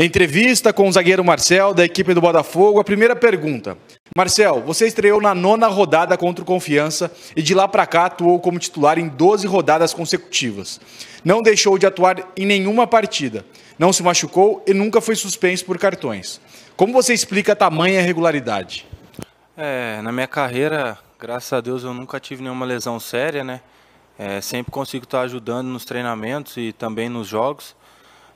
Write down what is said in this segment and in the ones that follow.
Entrevista com o zagueiro Marcel, da equipe do Botafogo. A primeira pergunta. Marcel, você estreou na nona rodada contra o Confiança e de lá para cá atuou como titular em 12 rodadas consecutivas. Não deixou de atuar em nenhuma partida. Não se machucou e nunca foi suspenso por cartões. Como você explica a tamanha regularidade? É, na minha carreira, graças a Deus, eu nunca tive nenhuma lesão séria, né? É, sempre consigo estar ajudando nos treinamentos e também nos jogos.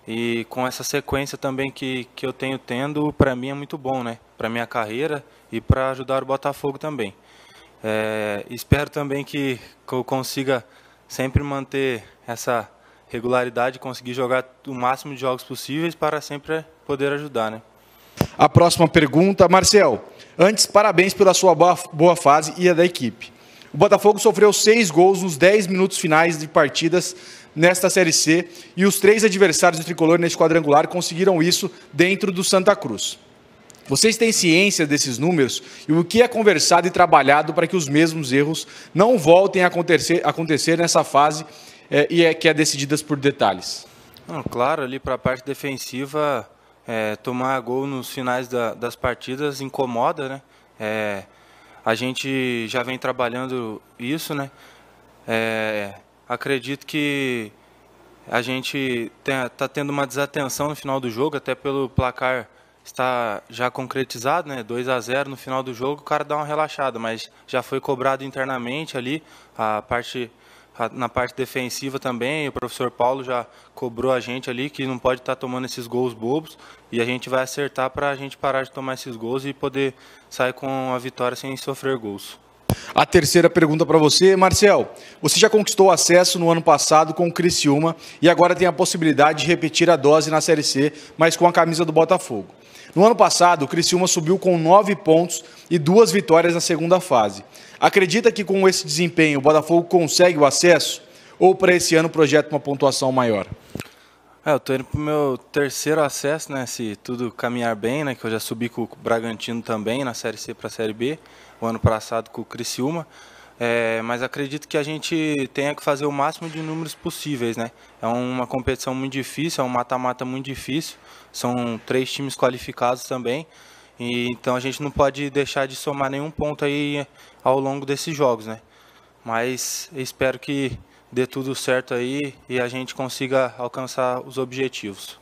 E com essa sequência também que, que eu tenho tendo, para mim é muito bom, né? Para minha carreira e para ajudar o Botafogo também. É, espero também que, que eu consiga sempre manter essa regularidade, conseguir jogar o máximo de jogos possíveis para sempre poder ajudar, né? A próxima pergunta, Marcel. Antes, parabéns pela sua boa, boa fase e a da equipe. O Botafogo sofreu seis gols nos dez minutos finais de partidas nesta Série C e os três adversários do Tricolor neste quadrangular conseguiram isso dentro do Santa Cruz. Vocês têm ciência desses números e o que é conversado e trabalhado para que os mesmos erros não voltem a acontecer, acontecer nessa fase é, e é que é decididas por detalhes? claro, ali para a parte defensiva, é, tomar gol nos finais da, das partidas incomoda, né? É, a gente já vem trabalhando isso, né? É, acredito que a gente está tendo uma desatenção no final do jogo, até pelo placar está já concretizado, né? 2 a 0 no final do jogo, o cara dá uma relaxada, mas já foi cobrado internamente ali a parte na parte defensiva também, o professor Paulo já cobrou a gente ali que não pode estar tá tomando esses gols bobos e a gente vai acertar para a gente parar de tomar esses gols e poder sair com a vitória sem sofrer gols. A terceira pergunta para você, Marcel. Você já conquistou acesso no ano passado com o Criciúma e agora tem a possibilidade de repetir a dose na Série C, mas com a camisa do Botafogo. No ano passado, o Criciúma subiu com nove pontos e duas vitórias na segunda fase. Acredita que com esse desempenho o Botafogo consegue o acesso? Ou para esse ano projeta é uma pontuação maior? É, eu estou indo o meu terceiro acesso, né? Se tudo caminhar bem, né? Que eu já subi com o Bragantino também na Série C para a Série B, o ano passado com o Criciúma. É, mas acredito que a gente tenha que fazer o máximo de números possíveis, né? É uma competição muito difícil, é um mata-mata muito difícil. São três times qualificados também. E, então a gente não pode deixar de somar nenhum ponto aí ao longo desses jogos, né? Mas espero que dê tudo certo aí e a gente consiga alcançar os objetivos.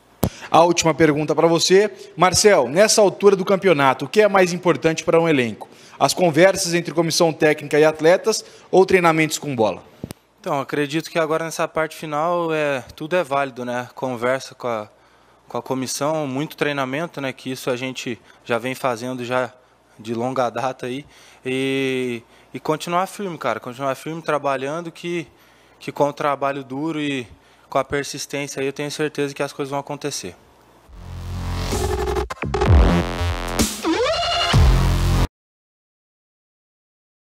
A última pergunta para você, Marcel, nessa altura do campeonato, o que é mais importante para um elenco? As conversas entre comissão técnica e atletas ou treinamentos com bola? Então, acredito que agora nessa parte final é tudo é válido, né? Conversa com a com a comissão, muito treinamento, né? Que isso a gente já vem fazendo já de longa data aí. E, e continuar firme, cara. Continuar firme, trabalhando, que, que com o trabalho duro e com a persistência aí, eu tenho certeza que as coisas vão acontecer.